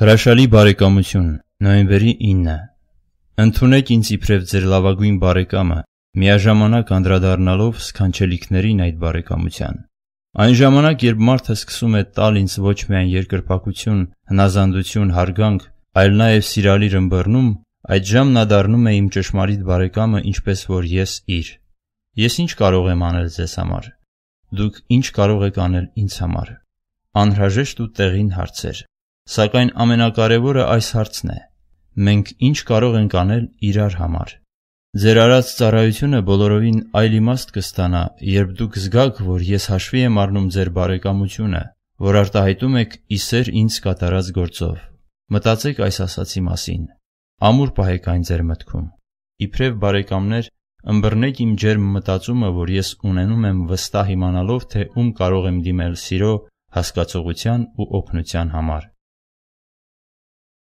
Հրաշալի բարեկամություն, նոյեմբերի 9-ը։ Ընթունեք ինձ իբրև ձեր լավագույն բարեկամը, միաժամանակ անդրադառնալով սքանչելիքներին այդ բարեկամության։ Այն ժամանակ, երբ մարդը սկսում է տալ ինձ ոչ միայն երկրպագություն, հնազանդություն, հարգանք, այլ նաև սիրալի ռմբեռնում, այդ ժամ նա դառնում է իմ ճշմարիտ բարեկամը, ինչպես որ ես իր։ Ես ինչ կարող եմ անել ձեզ համար։ Դուք ինչ կարող եք անել ինձ համար։ Անհրաժեշտ ու տեղին հարցեր Սակայն ամենակարևորը այս հարցն է. մենք ի՞նչ կարող ենք անել իրար համար։ Ձեր արած ծառայությունը բոլորովին այլ իմաստ կստանա, երբ դուք զգաք, որ ես հաշվի եմ առնում ձեր բարեկամությունը, որ արտահայտում եք ի սեր ինձ կատարած գործով։ Մտածեք այս ասացի մասին։ Ամուր պահեք այն ձեր մտքում։ Իբրև բարեկամներ, ըմբռնեք իմ ջերմ մտածումը, որ ես ունենում եմ վստահ իմանալով, թե ում կարող եմ դիմել սիրո, հասկացողության ու օգնության համար։